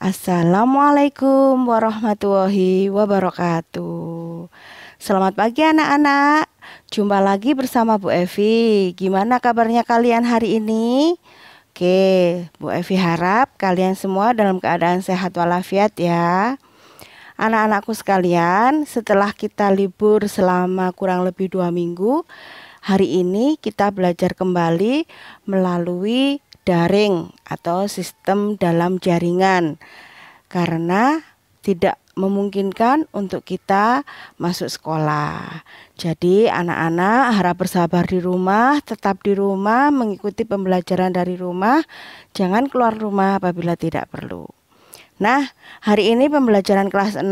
Assalamualaikum warahmatullahi wabarakatuh. Selamat pagi anak-anak. Jumpa lagi bersama Bu Evi. Gimana kabarnya kalian hari ini? Oke, Bu Evi harap kalian semua dalam keadaan sehat walafiat ya. Anak-anakku sekalian, setelah kita libur selama kurang lebih dua minggu, hari ini kita belajar kembali melalui daring atau sistem dalam jaringan karena tidak memungkinkan untuk kita masuk sekolah. Jadi anak-anak harap bersabar di rumah, tetap di rumah, mengikuti pembelajaran dari rumah, jangan keluar rumah apabila tidak perlu. Nah, hari ini pembelajaran kelas 6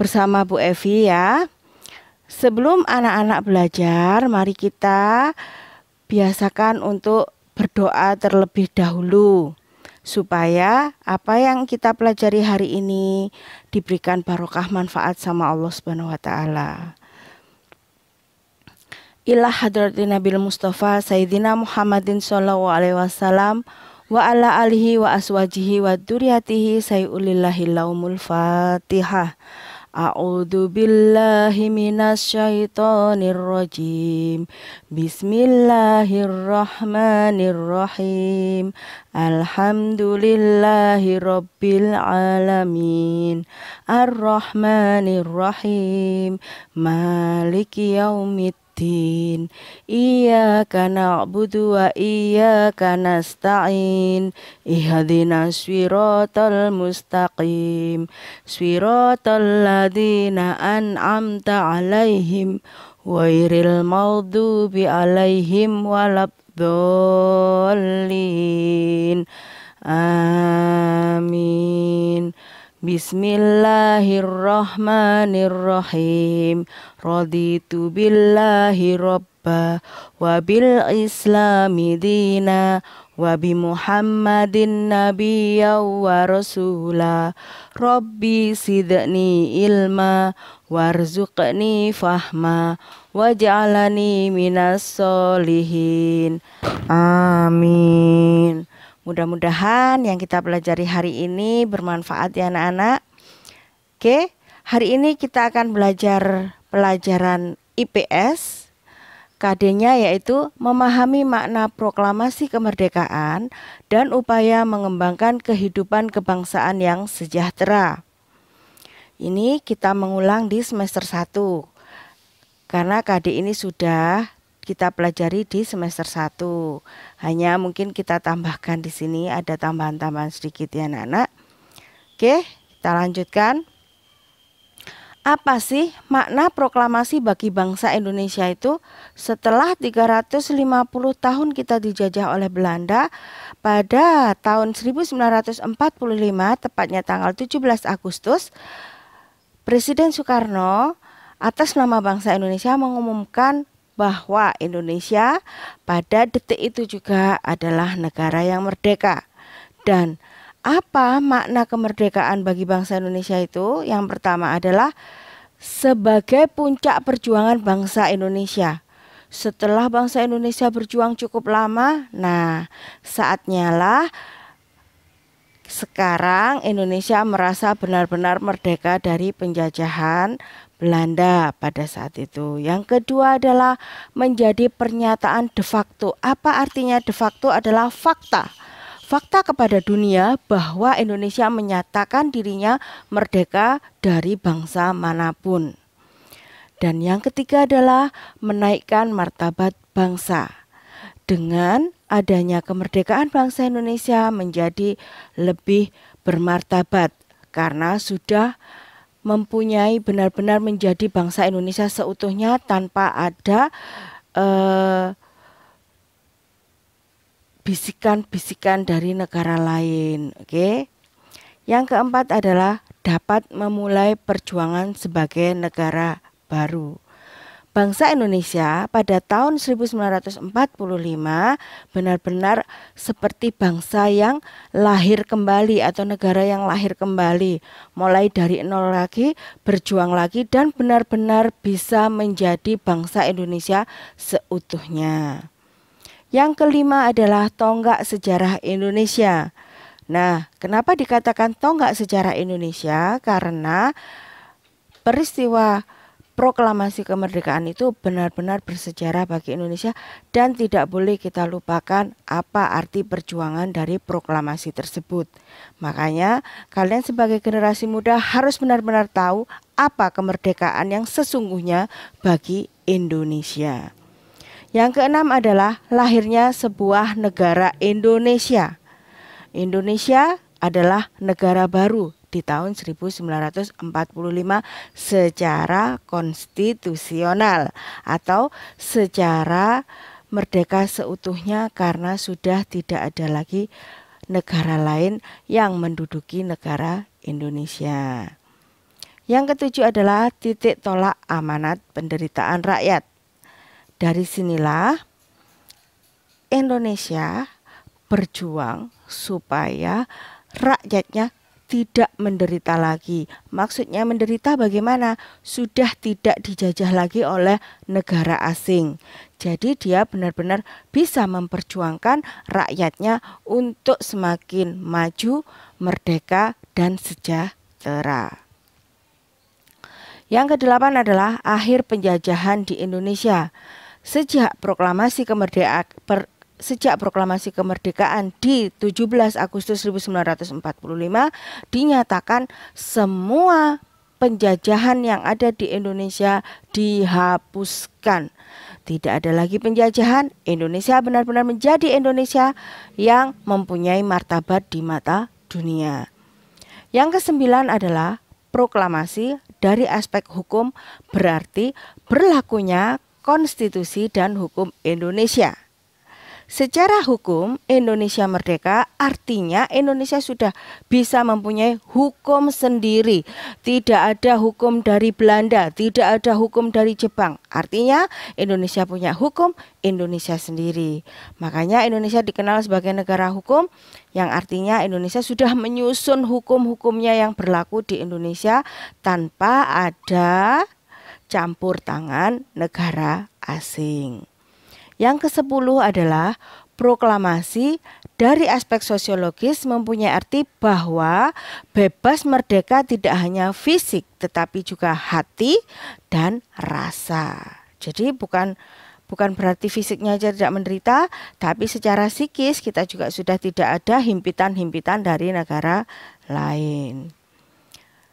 bersama Bu Evi ya. Sebelum anak-anak belajar, mari kita biasakan untuk berdoa terlebih dahulu supaya apa yang kita pelajari hari ini diberikan barokah manfaat sama Allah Subhanahu wa taala. Ilah hadratin Nabil Mustafa Sayyidina Muhammadin sallallahu alaihi wasallam wa ala alihi wa aswajihi wa duriyatihi Sayyulillahi laumul fatihah. A'udzu billahi minasyaitonir rajim. Bismillahirrahmanirrahim. Alhamdulillahi rabbil alamin. Arrahmanirrahim. Maliki yaumid iya kana butu iya kana stain iha dinaswirotol mustaqim swirotol an amta alaihim wa iril maudu bi alaihim walab amin Bismillahirrahmanirrahim. Raditu billahi robba wabil islami dina wabi muhammadin nabiya wa rasula rabbi sidni ilma warzuqni fahma waj'alani minas solihin amin mudah-mudahan yang kita pelajari hari ini bermanfaat ya anak-anak oke hari ini kita akan belajar pelajaran IPS KD-nya yaitu memahami makna proklamasi kemerdekaan dan upaya mengembangkan kehidupan kebangsaan yang sejahtera. Ini kita mengulang di semester 1. Karena KD ini sudah kita pelajari di semester 1. Hanya mungkin kita tambahkan di sini ada tambahan-tambahan sedikit ya anak-anak. Oke, kita lanjutkan apa sih makna proklamasi bagi bangsa Indonesia itu setelah 350 tahun kita dijajah oleh Belanda pada tahun 1945 tepatnya tanggal 17 Agustus Presiden Soekarno atas nama bangsa Indonesia mengumumkan bahwa Indonesia pada detik itu juga adalah negara yang merdeka dan apa makna kemerdekaan bagi bangsa Indonesia itu? Yang pertama adalah sebagai puncak perjuangan bangsa Indonesia. Setelah bangsa Indonesia berjuang cukup lama, nah saatnya lah sekarang Indonesia merasa benar-benar merdeka dari penjajahan Belanda pada saat itu. Yang kedua adalah menjadi pernyataan de facto. Apa artinya de facto adalah fakta fakta kepada dunia bahwa Indonesia menyatakan dirinya merdeka dari bangsa manapun. Dan yang ketiga adalah menaikkan martabat bangsa dengan adanya kemerdekaan bangsa Indonesia menjadi lebih bermartabat karena sudah mempunyai benar-benar menjadi bangsa Indonesia seutuhnya tanpa ada eh, bisikan-bisikan dari negara lain. Oke, yang keempat adalah dapat memulai perjuangan sebagai negara baru. Bangsa Indonesia pada tahun 1945 benar-benar seperti bangsa yang lahir kembali atau negara yang lahir kembali, mulai dari nol lagi, berjuang lagi dan benar-benar bisa menjadi bangsa Indonesia seutuhnya. Yang kelima adalah tonggak sejarah Indonesia. Nah, kenapa dikatakan tonggak sejarah Indonesia? Karena peristiwa proklamasi kemerdekaan itu benar-benar bersejarah bagi Indonesia dan tidak boleh kita lupakan apa arti perjuangan dari proklamasi tersebut. Makanya kalian sebagai generasi muda harus benar-benar tahu apa kemerdekaan yang sesungguhnya bagi Indonesia. Yang keenam adalah lahirnya sebuah negara Indonesia. Indonesia adalah negara baru di tahun 1945 secara konstitusional atau secara merdeka seutuhnya karena sudah tidak ada lagi negara lain yang menduduki negara Indonesia. Yang ketujuh adalah titik tolak amanat penderitaan rakyat. Dari sinilah Indonesia berjuang supaya rakyatnya tidak menderita lagi. Maksudnya menderita bagaimana? Sudah tidak dijajah lagi oleh negara asing. Jadi dia benar-benar bisa memperjuangkan rakyatnya untuk semakin maju, merdeka, dan sejahtera. Yang kedelapan adalah akhir penjajahan di Indonesia. Sejak proklamasi kemerdekaan per, sejak proklamasi kemerdekaan di 17 Agustus 1945 dinyatakan semua penjajahan yang ada di Indonesia dihapuskan. Tidak ada lagi penjajahan, Indonesia benar-benar menjadi Indonesia yang mempunyai martabat di mata dunia. Yang kesembilan adalah proklamasi dari aspek hukum berarti berlakunya Konstitusi dan Hukum Indonesia. Secara hukum, Indonesia merdeka artinya Indonesia sudah bisa mempunyai hukum sendiri. Tidak ada hukum dari Belanda, tidak ada hukum dari Jepang. Artinya Indonesia punya hukum Indonesia sendiri. Makanya Indonesia dikenal sebagai negara hukum yang artinya Indonesia sudah menyusun hukum-hukumnya yang berlaku di Indonesia tanpa ada campur tangan negara asing. Yang ke-10 adalah proklamasi dari aspek sosiologis mempunyai arti bahwa bebas merdeka tidak hanya fisik tetapi juga hati dan rasa. Jadi bukan bukan berarti fisiknya saja tidak menderita, tapi secara psikis kita juga sudah tidak ada himpitan-himpitan dari negara lain.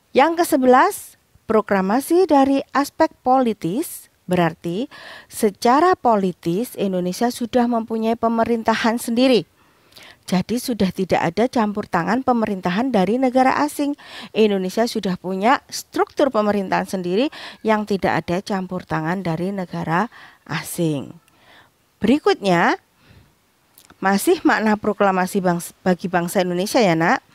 Yang ke-11, proklamasi dari aspek politis berarti secara politis Indonesia sudah mempunyai pemerintahan sendiri. Jadi sudah tidak ada campur tangan pemerintahan dari negara asing. Indonesia sudah punya struktur pemerintahan sendiri yang tidak ada campur tangan dari negara asing. Berikutnya masih makna proklamasi bangsa, bagi bangsa Indonesia ya, Nak.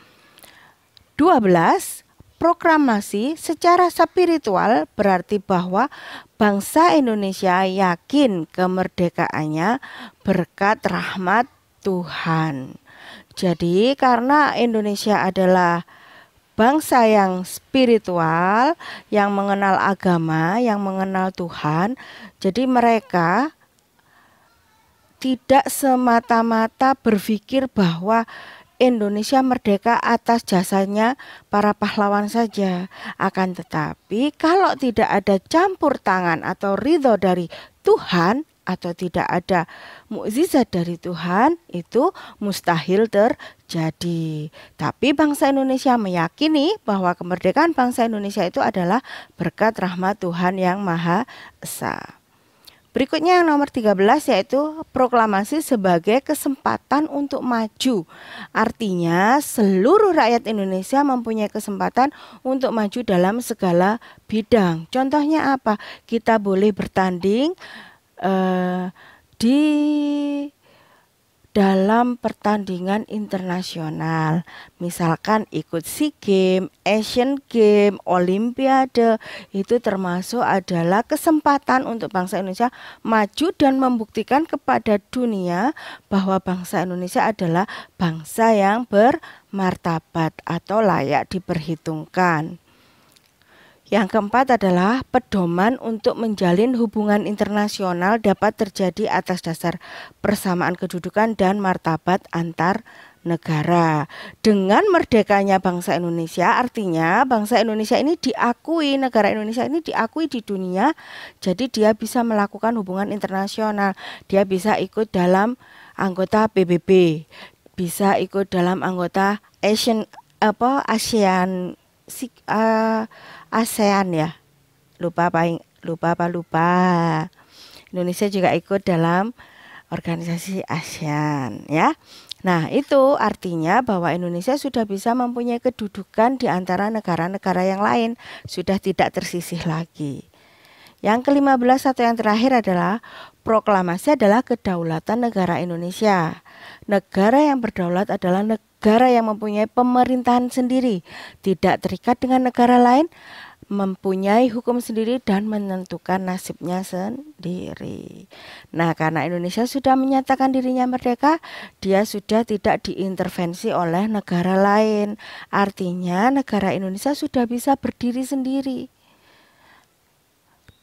12 proklamasi secara spiritual berarti bahwa bangsa Indonesia yakin kemerdekaannya berkat rahmat Tuhan. Jadi karena Indonesia adalah bangsa yang spiritual, yang mengenal agama, yang mengenal Tuhan, jadi mereka tidak semata-mata berpikir bahwa Indonesia merdeka atas jasanya para pahlawan saja. Akan tetapi, kalau tidak ada campur tangan atau ridho dari Tuhan atau tidak ada mukjizat dari Tuhan, itu mustahil terjadi. Tapi bangsa Indonesia meyakini bahwa kemerdekaan bangsa Indonesia itu adalah berkat rahmat Tuhan yang Maha Esa. Berikutnya yang nomor 13 yaitu proklamasi sebagai kesempatan untuk maju. Artinya seluruh rakyat Indonesia mempunyai kesempatan untuk maju dalam segala bidang. Contohnya apa? Kita boleh bertanding eh, di dalam pertandingan internasional. Misalkan ikut SEA Games, Asian Games, Olimpiade itu termasuk adalah kesempatan untuk bangsa Indonesia maju dan membuktikan kepada dunia bahwa bangsa Indonesia adalah bangsa yang bermartabat atau layak diperhitungkan. Yang keempat adalah pedoman untuk menjalin hubungan internasional dapat terjadi atas dasar persamaan kedudukan dan martabat antar negara. Dengan merdekanya bangsa Indonesia, artinya bangsa Indonesia ini diakui, negara Indonesia ini diakui di dunia. Jadi dia bisa melakukan hubungan internasional. Dia bisa ikut dalam anggota PBB, bisa ikut dalam anggota Asian apa ASEAN ASEAN ya. Lupa apa lupa apa lupa. Indonesia juga ikut dalam organisasi ASEAN ya. Nah, itu artinya bahwa Indonesia sudah bisa mempunyai kedudukan di antara negara-negara yang lain, sudah tidak tersisih lagi. Yang kelima belas atau yang terakhir adalah proklamasi adalah kedaulatan negara Indonesia. Negara yang berdaulat adalah negara yang mempunyai pemerintahan sendiri, tidak terikat dengan negara lain mempunyai hukum sendiri dan menentukan nasibnya sendiri. Nah, karena Indonesia sudah menyatakan dirinya merdeka, dia sudah tidak diintervensi oleh negara lain. Artinya, negara Indonesia sudah bisa berdiri sendiri.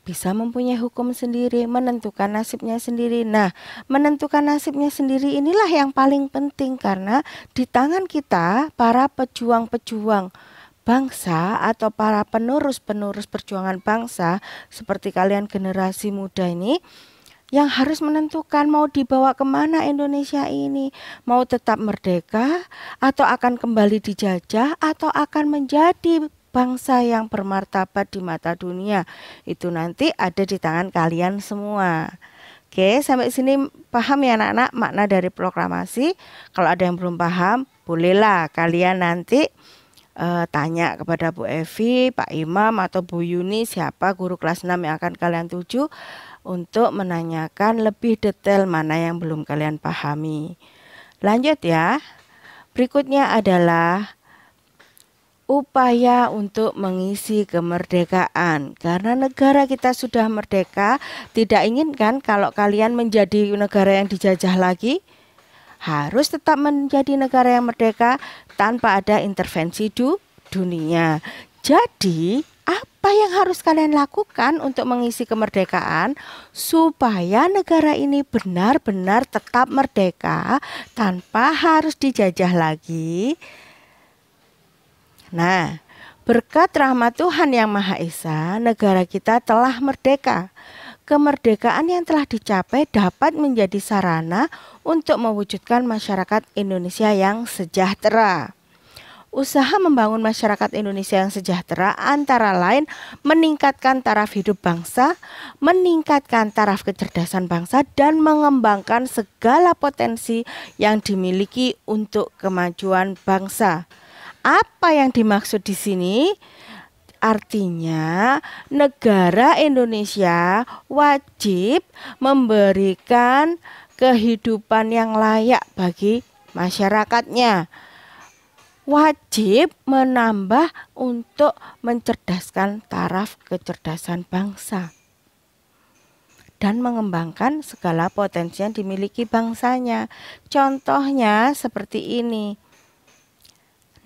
Bisa mempunyai hukum sendiri, menentukan nasibnya sendiri. Nah, menentukan nasibnya sendiri inilah yang paling penting karena di tangan kita para pejuang-pejuang bangsa atau para penerus-penerus perjuangan bangsa seperti kalian generasi muda ini yang harus menentukan mau dibawa kemana Indonesia ini mau tetap merdeka atau akan kembali dijajah atau akan menjadi bangsa yang bermartabat di mata dunia itu nanti ada di tangan kalian semua Oke, sampai sini paham ya anak-anak makna dari proklamasi. Kalau ada yang belum paham, bolehlah kalian nanti uh, tanya kepada Bu Evi, Pak Imam atau Bu Yuni siapa guru kelas 6 yang akan kalian tuju untuk menanyakan lebih detail mana yang belum kalian pahami. Lanjut ya. Berikutnya adalah upaya untuk mengisi kemerdekaan karena negara kita sudah merdeka tidak inginkan kalau kalian menjadi negara yang dijajah lagi harus tetap menjadi negara yang merdeka tanpa ada intervensi du dunia. Jadi, apa yang harus kalian lakukan untuk mengisi kemerdekaan supaya negara ini benar-benar tetap merdeka tanpa harus dijajah lagi? Nah, berkat rahmat Tuhan yang Maha Esa, negara kita telah merdeka kemerdekaan yang telah dicapai dapat menjadi sarana untuk mewujudkan masyarakat Indonesia yang sejahtera. Usaha membangun masyarakat Indonesia yang sejahtera antara lain meningkatkan taraf hidup bangsa, meningkatkan taraf kecerdasan bangsa, dan mengembangkan segala potensi yang dimiliki untuk kemajuan bangsa. Apa yang dimaksud di sini? Artinya, negara Indonesia wajib memberikan kehidupan yang layak bagi masyarakatnya. Wajib menambah untuk mencerdaskan taraf kecerdasan bangsa dan mengembangkan segala potensi yang dimiliki bangsanya. Contohnya seperti ini.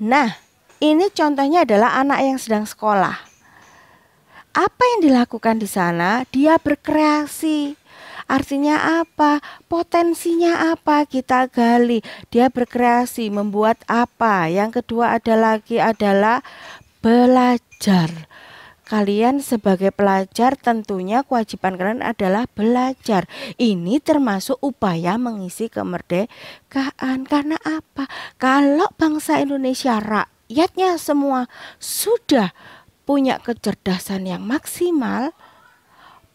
Nah, ini contohnya adalah anak yang sedang sekolah. Apa yang dilakukan di sana? Dia berkreasi. Artinya apa? Potensinya apa? Kita gali. Dia berkreasi, membuat apa? Yang kedua ada lagi adalah belajar. Kalian sebagai pelajar tentunya kewajiban kalian adalah belajar. Ini termasuk upaya mengisi kemerdekaan. Karena apa? Kalau bangsa Indonesia rak rakyatnya semua sudah punya kecerdasan yang maksimal,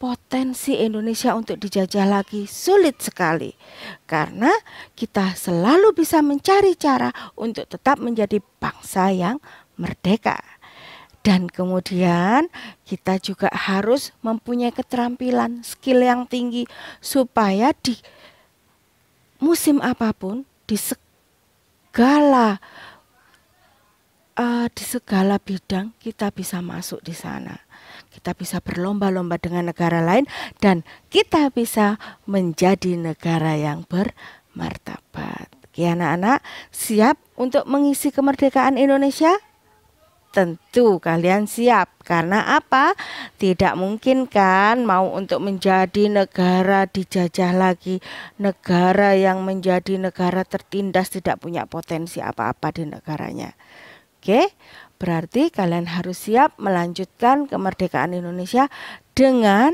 potensi Indonesia untuk dijajah lagi sulit sekali karena kita selalu bisa mencari cara untuk tetap menjadi bangsa yang merdeka. Dan kemudian kita juga harus mempunyai keterampilan, skill yang tinggi supaya di musim apapun di segala uh, di segala bidang kita bisa masuk di sana. Kita bisa berlomba-lomba dengan negara lain dan kita bisa menjadi negara yang bermartabat. Oke anak-anak, siap untuk mengisi kemerdekaan Indonesia? Tentu kalian siap karena apa? Tidak mungkin kan mau untuk menjadi negara dijajah lagi, negara yang menjadi negara tertindas tidak punya potensi apa-apa di negaranya. Oke, berarti kalian harus siap melanjutkan kemerdekaan Indonesia dengan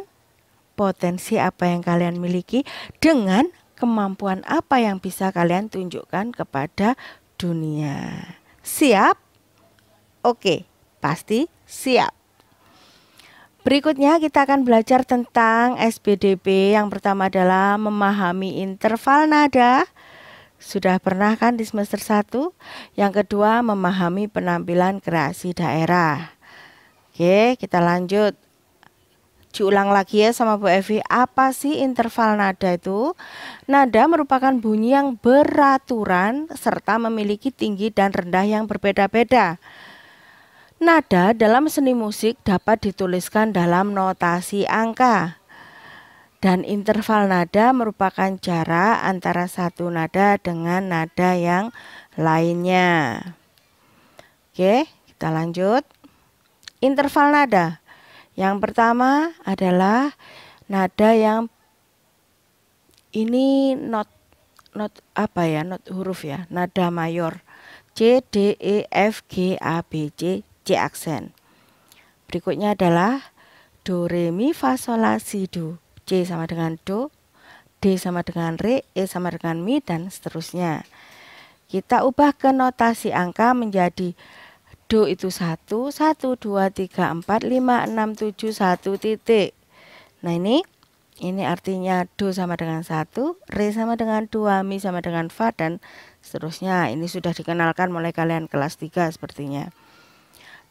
potensi apa yang kalian miliki, dengan kemampuan apa yang bisa kalian tunjukkan kepada dunia. Siap? Oke, pasti siap. Berikutnya kita akan belajar tentang SPDP. Yang pertama adalah memahami interval nada. Sudah pernah kan di semester 1? Yang kedua, memahami penampilan kreasi daerah. Oke, kita lanjut. Diulang lagi ya sama Bu Evi, apa sih interval nada itu? Nada merupakan bunyi yang beraturan serta memiliki tinggi dan rendah yang berbeda-beda. Nada dalam seni musik dapat dituliskan dalam notasi angka. Dan interval nada merupakan jarak antara satu nada dengan nada yang lainnya. Oke, kita lanjut. Interval nada. Yang pertama adalah nada yang ini not not apa ya, not huruf ya, nada mayor. C D E F G A B C C aksen. Berikutnya adalah do re mi fa sol la si do C sama dengan Do, D sama dengan Re, E sama dengan Mi, dan seterusnya. Kita ubah ke notasi angka menjadi Do itu 1, 1, 2, 3, 4, 5, 6, 7, 1 titik. Nah ini, ini artinya Do sama dengan 1, Re sama dengan 2, Mi sama dengan Fa, dan seterusnya. Ini sudah dikenalkan mulai kalian kelas 3 sepertinya.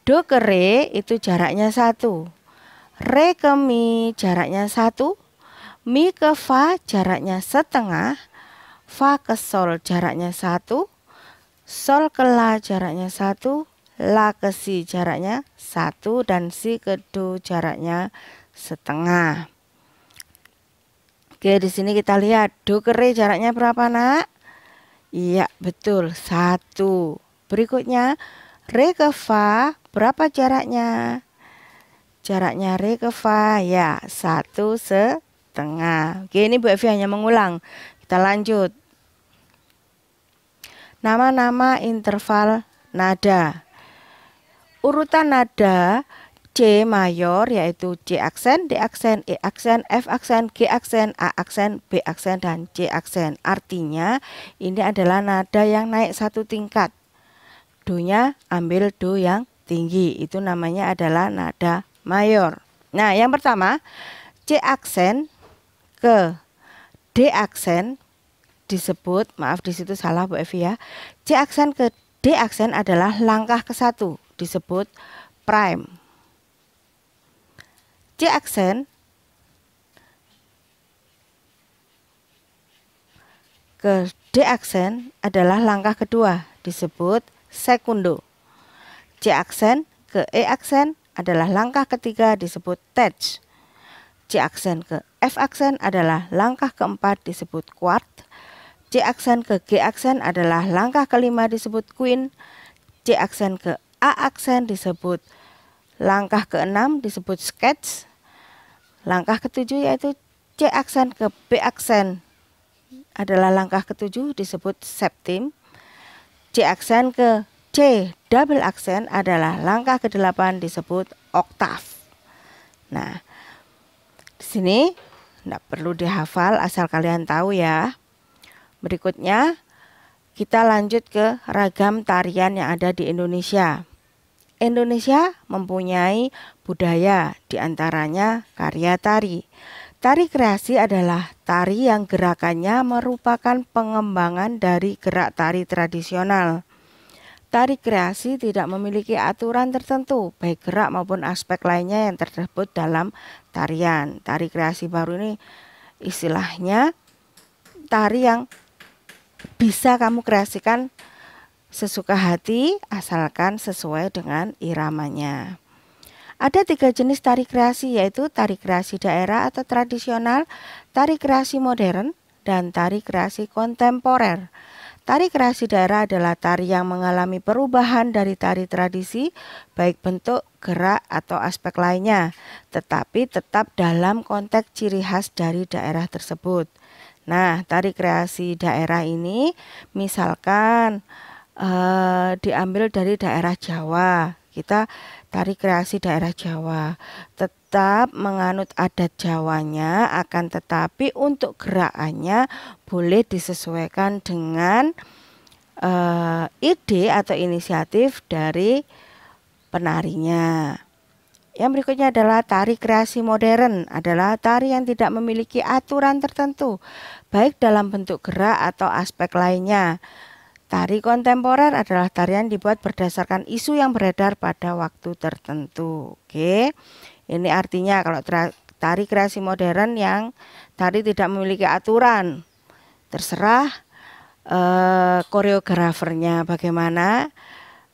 Do ke Re itu jaraknya 1. Re ke Mi jaraknya 1. Mi ke Fa jaraknya setengah, Fa ke Sol jaraknya satu, Sol ke La jaraknya satu, La ke Si jaraknya satu, dan Si ke Do jaraknya setengah. Oke, di sini kita lihat Do ke Re jaraknya berapa nak? Iya, betul, satu. Berikutnya, Re ke Fa berapa jaraknya? Jaraknya Re ke Fa ya satu se setengah. Oke, ini Bu Evi hanya mengulang. Kita lanjut. Nama-nama interval nada. Urutan nada C mayor yaitu C aksen, D aksen, E aksen, F aksen, G aksen, A aksen, B aksen dan C aksen. Artinya ini adalah nada yang naik satu tingkat. Do-nya ambil do yang tinggi. Itu namanya adalah nada mayor. Nah, yang pertama C aksen ke D aksen disebut, maaf di situ salah Bu Evi ya. C aksen ke D aksen adalah langkah ke satu disebut prime. C aksen ke D aksen adalah langkah kedua disebut sekundo. C aksen ke E aksen adalah langkah ketiga disebut touch. C aksen ke F aksen adalah langkah keempat disebut quart, C aksen ke G aksen adalah langkah kelima disebut queen, C aksen ke A aksen disebut langkah keenam disebut sketch, langkah ketujuh yaitu C aksen ke B aksen adalah langkah ketujuh disebut septim, C aksen ke C double aksen adalah langkah kedelapan disebut oktav. Nah, di sini tidak perlu dihafal asal kalian tahu ya. Berikutnya kita lanjut ke ragam tarian yang ada di Indonesia. Indonesia mempunyai budaya diantaranya karya tari. Tari kreasi adalah tari yang gerakannya merupakan pengembangan dari gerak tari tradisional. Tari kreasi tidak memiliki aturan tertentu, baik gerak maupun aspek lainnya yang terdapat dalam tarian. Tari kreasi baru ini istilahnya tari yang bisa kamu kreasikan sesuka hati asalkan sesuai dengan iramanya. Ada tiga jenis tari kreasi yaitu tari kreasi daerah atau tradisional, tari kreasi modern, dan tari kreasi kontemporer. Tari kreasi daerah adalah tari yang mengalami perubahan dari tari tradisi, baik bentuk, gerak, atau aspek lainnya, tetapi tetap dalam konteks ciri khas dari daerah tersebut. Nah, tari kreasi daerah ini, misalkan eh, diambil dari daerah Jawa, kita tari kreasi daerah Jawa. Tetap menganut adat Jawanya akan tetapi untuk gerakannya boleh disesuaikan dengan uh, ide atau inisiatif dari penarinya. Yang berikutnya adalah tari kreasi modern adalah tari yang tidak memiliki aturan tertentu baik dalam bentuk gerak atau aspek lainnya. Tari kontemporer adalah tarian dibuat berdasarkan isu yang beredar pada waktu tertentu. Oke. Ini artinya kalau tari kreasi modern yang tari tidak memiliki aturan. Terserah eh, koreografernya bagaimana.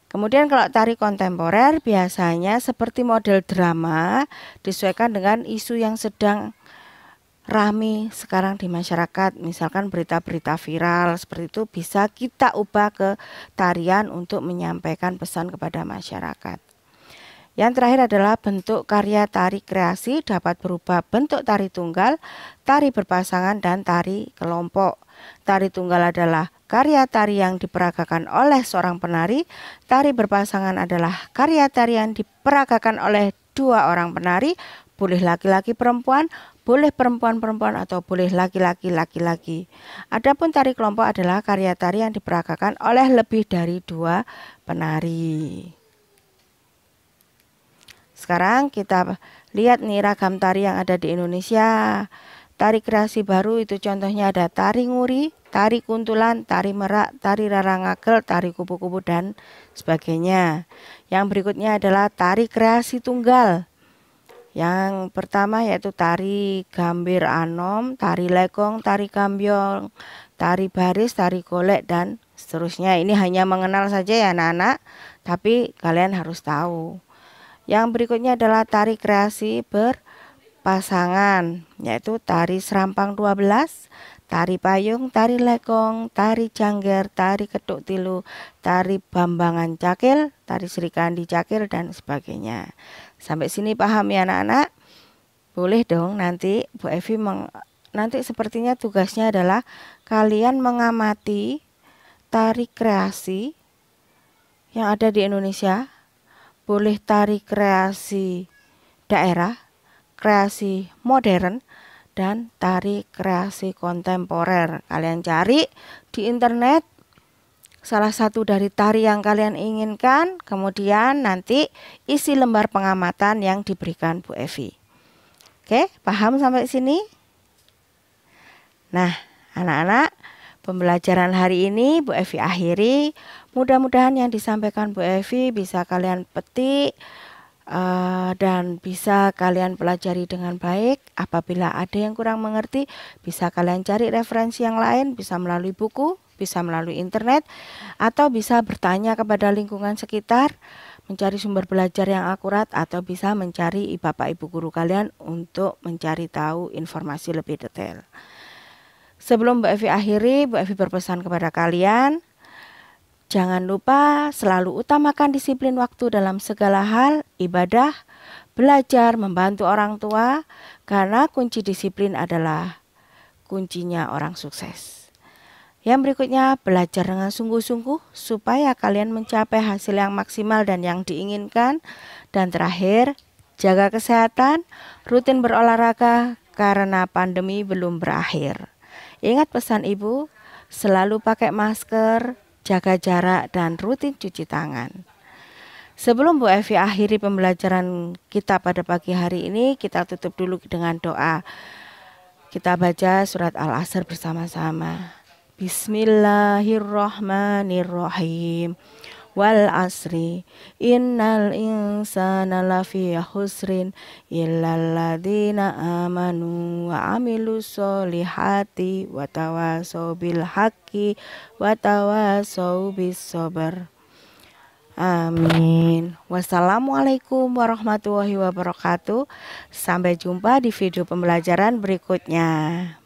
Kemudian kalau tari kontemporer biasanya seperti model drama disesuaikan dengan isu yang sedang rame sekarang di masyarakat, misalkan berita-berita viral seperti itu bisa kita ubah ke tarian untuk menyampaikan pesan kepada masyarakat. Yang terakhir adalah bentuk karya tari kreasi dapat berupa bentuk tari tunggal, tari berpasangan, dan tari kelompok. Tari tunggal adalah karya tari yang diperagakan oleh seorang penari, tari berpasangan adalah karya tari yang diperagakan oleh dua orang penari, boleh laki-laki perempuan, boleh perempuan-perempuan atau boleh laki-laki laki-laki. Adapun tari kelompok adalah karya tari yang diperagakan oleh lebih dari dua penari. Sekarang kita lihat nih ragam tari yang ada di Indonesia. Tari kreasi baru itu contohnya ada tari nguri, tari kuntulan, tari merak, tari rarangakel, tari kupu-kupu dan sebagainya. Yang berikutnya adalah tari kreasi tunggal. Yang pertama yaitu tari gambir anom, tari lekong, tari kambiong, tari baris, tari golek dan seterusnya. Ini hanya mengenal saja ya anak-anak, tapi kalian harus tahu. Yang berikutnya adalah tari kreasi berpasangan, yaitu tari serampang 12, tari payung, tari lekong, tari jangger, tari ketuk tilu, tari bambangan cakil, tari serikandi cakil dan sebagainya. Sampai sini paham ya anak-anak? Boleh dong nanti Bu Evi meng nanti sepertinya tugasnya adalah kalian mengamati tari kreasi yang ada di Indonesia. Boleh tari kreasi daerah, kreasi modern, dan tari kreasi kontemporer. Kalian cari di internet salah satu dari tari yang kalian inginkan, kemudian nanti isi lembar pengamatan yang diberikan Bu Evi. Oke, paham sampai sini? Nah, anak-anak, pembelajaran hari ini Bu Evi akhiri. Mudah-mudahan yang disampaikan Bu Evi bisa kalian petik Eh, dan bisa kalian pelajari dengan baik. Apabila ada yang kurang mengerti, bisa kalian cari referensi yang lain, bisa melalui buku, bisa melalui internet, atau bisa bertanya kepada lingkungan sekitar, mencari sumber belajar yang akurat, atau bisa mencari bapak ibu guru kalian untuk mencari tahu informasi lebih detail. Sebelum Mbak Evi akhiri, Mbak Evi berpesan kepada kalian, Jangan lupa selalu utamakan disiplin waktu dalam segala hal, ibadah, belajar, membantu orang tua, karena kunci disiplin adalah kuncinya orang sukses. Yang berikutnya, belajar dengan sungguh-sungguh supaya kalian mencapai hasil yang maksimal dan yang diinginkan. Dan terakhir, jaga kesehatan, rutin berolahraga karena pandemi belum berakhir. Ingat pesan Ibu, selalu pakai masker, jaga jarak, dan rutin cuci tangan. Sebelum Bu Evi akhiri pembelajaran kita pada pagi hari ini, kita tutup dulu dengan doa. Kita baca surat Al-Asr bersama-sama. Bismillahirrahmanirrahim wal asri innal insana lafi husrin illal ladina amanu wa amilus solihati wa tawasau bil haqqi wa tawasau bis sabar Amin. Wassalamualaikum warahmatullahi wabarakatuh. Sampai jumpa di video pembelajaran berikutnya.